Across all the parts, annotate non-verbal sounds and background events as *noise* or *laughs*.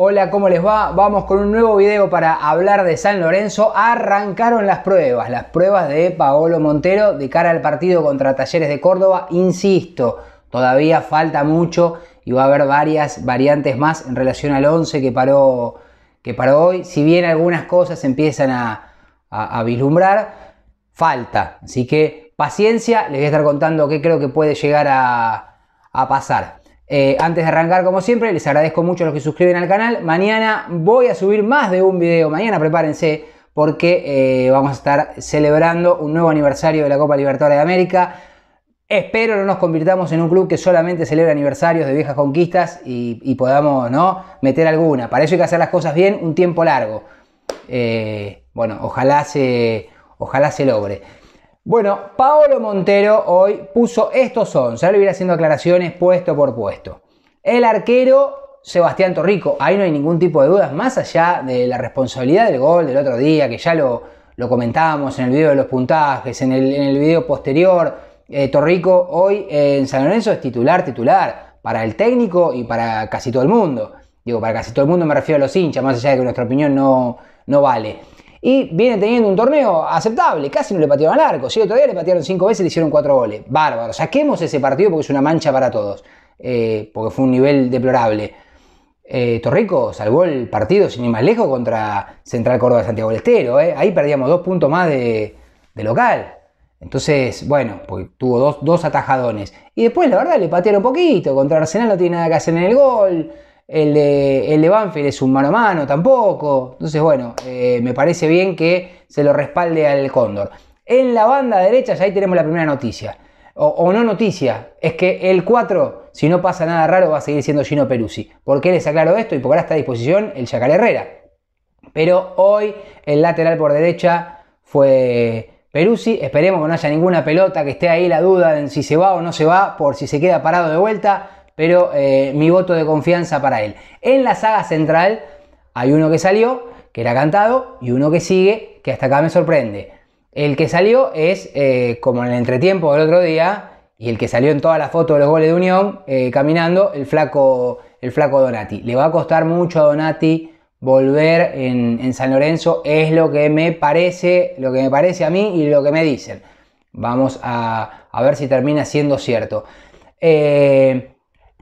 Hola, ¿cómo les va? Vamos con un nuevo video para hablar de San Lorenzo. Arrancaron las pruebas, las pruebas de Paolo Montero de cara al partido contra Talleres de Córdoba. Insisto, todavía falta mucho y va a haber varias variantes más en relación al 11 que paró, que paró hoy. Si bien algunas cosas empiezan a, a, vislumbrar, falta. Así que paciencia, les voy a estar contando qué creo que puede llegar a, a pasar. Eh, antes de arrancar, como siempre, les agradezco mucho a los que suscriben al canal. Mañana voy a subir más de un video. Mañana prepárense porque eh, vamos a estar celebrando un nuevo aniversario de la Copa Libertadores de América. Espero no nos convirtamos en un club que solamente celebra aniversarios de viejas conquistas y, podamos ¿no? meter alguna. Para eso hay que hacer las cosas bien un tiempo largo. Eh, bueno, ojalá se, ojalá se logre. Bueno, Paolo Montero hoy puso estos 11. Ahora le voy haciendo aclaraciones puesto por puesto. El arquero Sebastián Torrico. Ahí no hay ningún tipo de dudas, más allá de la responsabilidad del gol del otro día, que ya lo, lo comentábamos en el video de los puntajes, en el, en video posterior. Eh, Torrico hoy en San Lorenzo es titular, titular, para el técnico y para casi todo el mundo. Digo, para casi todo el mundo me refiero a los hinchas, más allá de que nuestra opinión no, no vale y viene teniendo un torneo aceptable. Casi no le patearon al arco. Si ¿sí? otro día le patearon cinco veces, le hicieron cuatro goles. Bárbaro. Saquemos ese partido porque es una mancha para todos. Eh, porque fue un nivel deplorable. Eh, Torrico salvó el partido, sin ir más lejos, contra Central Córdoba de Santiago del Estero. Eh. Ahí perdíamos dos puntos más de, local. Entonces, bueno, tuvo dos, dos, atajadones. Y después, la verdad, le patearon poquito. Contra Arsenal no tiene nada que hacer en el gol. El de, Banfield es un mano a mano tampoco. Entonces, bueno, eh, me parece bien que se lo respalde al Cóndor. En la banda derecha, ya ahí tenemos la primera noticia. O, no noticia, es que el 4, si no pasa nada raro, va a seguir siendo Gino Peruzzi. ¿Por qué les aclaro esto? Y porque ahora está a disposición el Chacal Herrera. Pero hoy el lateral por derecha fue Peruzzi. Esperemos que no haya ninguna pelota, que esté ahí la duda en si se va o no se va, por si se queda parado de vuelta pero eh, mi voto de confianza para él. En la saga central hay uno que salió, que era cantado, y uno que sigue, que hasta acá me sorprende. El que salió es, eh, como en el entretiempo del otro día, y el que salió en todas las fotos de los goles de Unión, eh, caminando, el flaco, el flaco Donati. Le va a costar mucho a Donati volver en, San Lorenzo, es lo que me parece, lo que me parece a mí y lo que me dicen. Vamos a, ver si termina siendo cierto.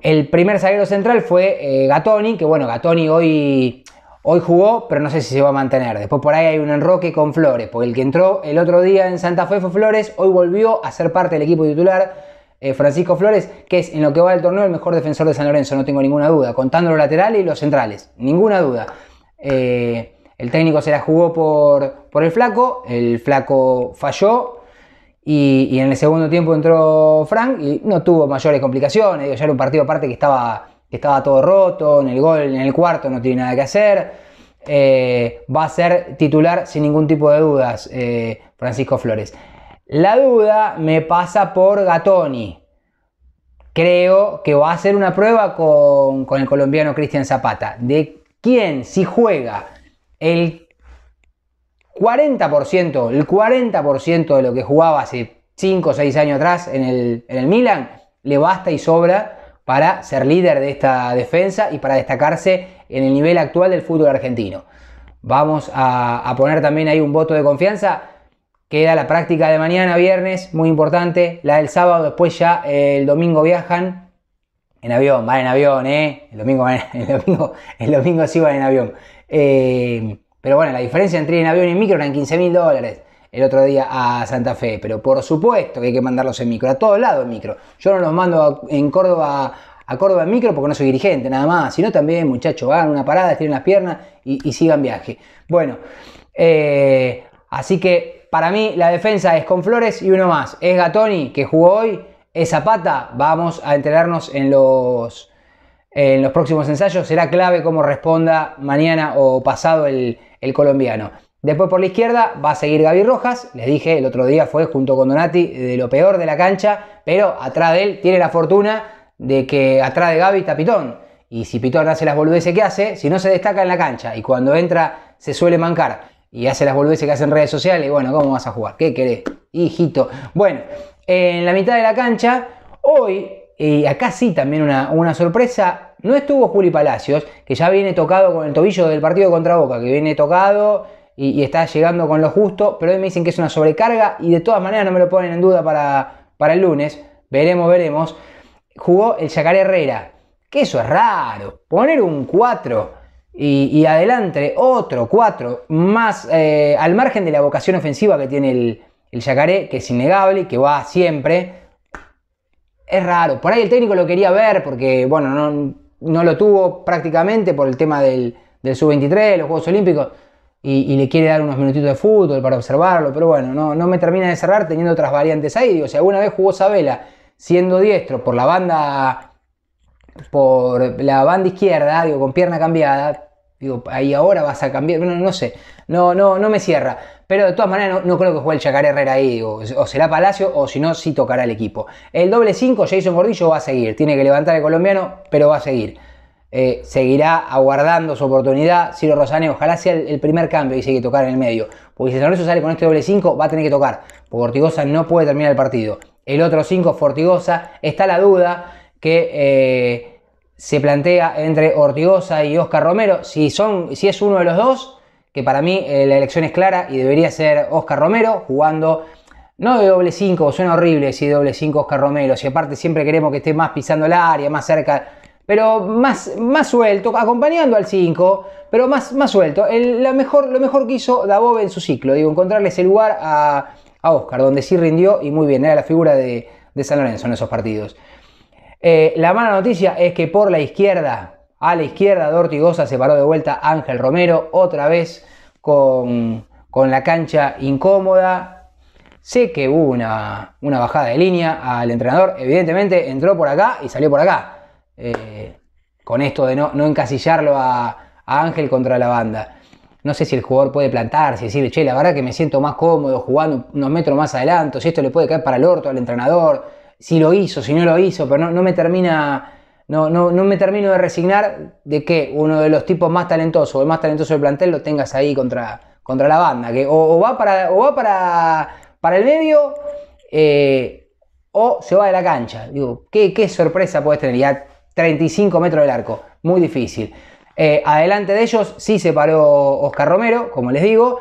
El primer zaguero central fue eh, Gatoni, que bueno, Gatoni hoy, hoy jugó, pero no sé si se va a mantener. Después por ahí hay un enroque con Flores, porque el que entró el otro día en Santa Fe fue Flores, hoy volvió a ser parte del equipo titular. Eh, Francisco Flores, que es en lo que va del torneo el mejor defensor de San Lorenzo, no tengo ninguna duda, contando los laterales y los centrales, ninguna duda. Eh, el técnico se la jugó por, por el flaco, el flaco falló, y, en el segundo tiempo entró Frank y no tuvo mayores complicaciones. ya era un partido aparte que estaba, que estaba todo roto. En el gol, en el cuarto, no tiene nada que hacer. Eh, va a ser titular sin ningún tipo de dudas eh, Francisco Flores. La duda me pasa por Gatoni. Creo que va a ser una prueba con, con el colombiano Cristian Zapata. De quién, si juega el 40%, el 40% de lo que jugaba hace 5 o 6 años atrás en el, en Milan, le basta y sobra para ser líder de esta defensa y para destacarse en el nivel actual del fútbol argentino. Vamos a, poner también ahí un voto de confianza. Queda la práctica de mañana, viernes, muy importante. La del sábado, después ya eh, el domingo viajan en avión, van en avión, eh. El domingo, *laughs* el domingo, el domingo sí van en avión. Eh, pero bueno, la diferencia entre ir en avión y en micro eran 15 mil dólares el otro día a Santa Fe. Pero por supuesto que hay que mandarlos en micro, a todos lados en micro. Yo no los mando en Córdoba a Córdoba en micro porque no soy dirigente, nada más. Sino también, muchachos, hagan una parada, estiren las piernas y, sigan viaje. Bueno, eh, así que para mí la defensa es con Flores y uno más. Es Gatoni, que jugó hoy. Es Zapata. Vamos a enterarnos en los, en los próximos ensayos. Será clave cómo responda mañana o pasado el, el colombiano. Después por la izquierda va a seguir Gaby Rojas, les dije el otro día fue junto con Donati de lo peor de la cancha, pero atrás de él tiene la fortuna de que atrás de Gaby está Pitón. Y si Pitón hace las boludeces que hace, si no se destaca en la cancha y cuando entra se suele mancar y hace las boludeces que hace en redes sociales, y bueno, ¿cómo vas a jugar? ¿Qué querés? Hijito. Bueno, en la mitad de la cancha, hoy, y acá sí también una, una sorpresa, no estuvo Juli Palacios, que ya viene tocado con el tobillo del partido contra Boca, que viene tocado y, está llegando con lo justo, pero hoy me dicen que es una sobrecarga y de todas maneras no me lo ponen en duda para, para el lunes. Veremos, veremos. Jugó el Yacaré Herrera, que eso es raro. Poner un 4 y, adelante otro 4 más eh, al margen de la vocación ofensiva que tiene el, el Yacaré, que es innegable, y que va siempre. Es raro. Por ahí el técnico lo quería ver porque, bueno, no, no lo tuvo prácticamente por el tema del, del sub-23, los Juegos Olímpicos, y, le quiere dar unos minutitos de fútbol para observarlo, pero bueno, no, no me termina de cerrar teniendo otras variantes ahí. Digo, si alguna vez jugó Sabela siendo diestro por la banda, por la banda izquierda, digo, con pierna cambiada, digo, ahí ahora vas a cambiar, no sé, no, no, no me cierra. Pero de todas maneras no, creo que juegue el Chacar Herrera ahí, o será Palacio o si no, sí tocará el equipo. El doble 5, Jason Gordillo va a seguir, tiene que levantar el colombiano, pero va a seguir. Eh, seguirá aguardando su oportunidad. Ciro Rosaneo, ojalá sea el, primer cambio y sigue tocar en el medio. Porque si San Lorenzo sale con este doble 5, va a tener que tocar. Porque Ortigosa no puede terminar el partido. El otro 5, Fortigosa. Está la duda que eh, se plantea entre Ortigosa y Oscar Romero. Si, son, si es uno de los dos, que para mí eh, la elección es clara y debería ser Oscar Romero jugando no de doble 5, suena horrible si doble 5 Oscar Romero, si aparte siempre queremos que esté más pisando el área, más cerca, pero más, más suelto, acompañando al 5, pero más, más suelto. mejor, lo mejor que hizo Dabove en su ciclo, digo, encontrarle ese lugar a, a, Oscar, donde sí rindió y muy bien, era la figura de, San Lorenzo en esos partidos. Eh, la mala noticia es que por la izquierda a la izquierda de Ortigosa se paró de vuelta Ángel Romero, otra vez con, la cancha incómoda. Sé que hubo una, bajada de línea al entrenador, evidentemente entró por acá y salió por acá. Eh, con esto de no, no encasillarlo a, Ángel contra la banda. No sé si el jugador puede plantarse y decirle, che, la verdad que me siento más cómodo jugando unos metros más adelante, si esto le puede caer para el orto al entrenador, si lo hizo, si no lo hizo, pero no, no me termina no, me termino de resignar de que uno de los tipos más talentosos o el más talentoso del plantel lo tengas ahí contra, contra la banda, que o, va, para, para, para el medio eh, o se va de la cancha. Digo, ¿qué, sorpresa puedes tener? Ya 35 metros del arco, muy difícil. Eh, adelante de ellos sí se paró Oscar Romero, como les digo,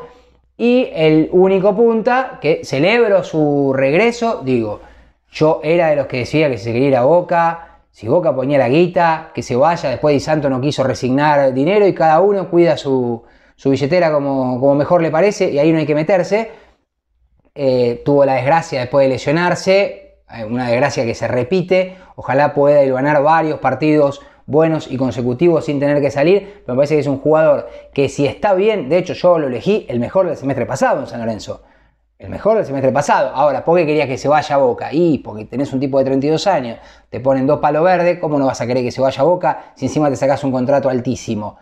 y el único punta que celebro su regreso, digo, yo era de los que decía que si se quería ir a Boca, si Boca ponía la guita, que se vaya, después Di Santo no quiso resignar dinero y cada uno cuida su, billetera como, mejor le parece y ahí no hay que meterse. Eh, tuvo la desgracia después de lesionarse, eh, una desgracia que se repite. Ojalá pueda ganar varios partidos buenos y consecutivos sin tener que salir. me parece que es un jugador que si está bien, de hecho yo lo elegí el mejor del semestre pasado en San Lorenzo el mejor del semestre pasado. Ahora, ¿por qué querías que se vaya a Boca? Y porque tenés un tipo de 32 años, te ponen dos palos verdes, ¿cómo no vas a querer que se vaya a Boca si encima te sacas un contrato altísimo?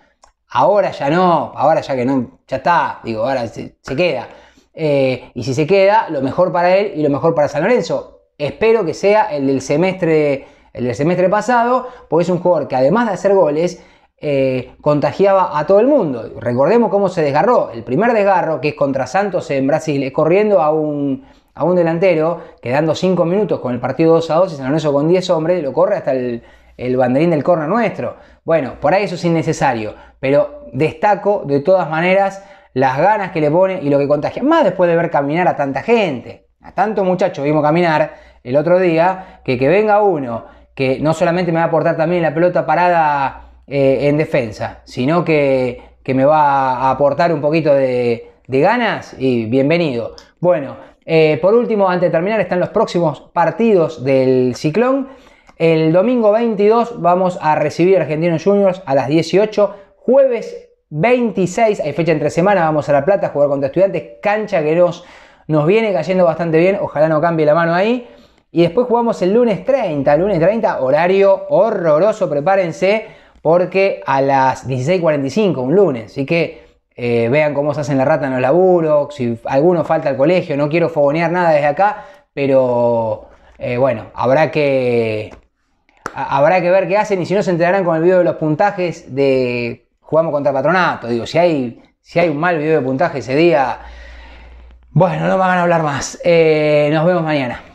Ahora ya no, ahora ya que no, ya está, digo, ahora se, queda. Eh, y si se queda, lo mejor para él y lo mejor para San Lorenzo. Espero que sea el del semestre, el del semestre pasado, porque es un jugador que además de hacer goles, eh, contagiaba a todo el mundo. Recordemos cómo se desgarró. El primer desgarro, que es contra Santos en Brasil, es corriendo a un, a un delantero, quedando 5 minutos con el partido 2 a 2 y San Lorenzo con 10 hombres, lo corre hasta el, el banderín del corno nuestro. Bueno, por ahí eso es innecesario, pero destaco de todas maneras las ganas que le pone y lo que contagia. Más después de ver caminar a tanta gente, a tanto muchacho vimos caminar el otro día, que que venga uno que no solamente me va a aportar también la pelota parada eh, en defensa, sino que, me va a aportar un poquito de, ganas y bienvenido. Bueno, eh, por último, antes de terminar, están los próximos partidos del ciclón. El domingo 22 vamos a recibir a Argentinos Juniors a las 18. Jueves 26, hay fecha entre semana, vamos a La Plata a jugar contra estudiantes. Cancha que nos, viene cayendo bastante bien, ojalá no cambie la mano ahí. Y después jugamos el lunes 30, lunes 30, horario horroroso, prepárense porque a las 16.45, un lunes, así que eh, vean cómo se hacen la rata en los laburos, si alguno falta al colegio, no quiero fogonear nada desde acá, pero eh, bueno, habrá que, habrá que ver qué hacen y si no se enterarán con el video de los puntajes de jugamos contra Patronato, digo, si hay, si hay un mal video de puntaje ese día, bueno, no me a hablar más, eh, nos vemos mañana.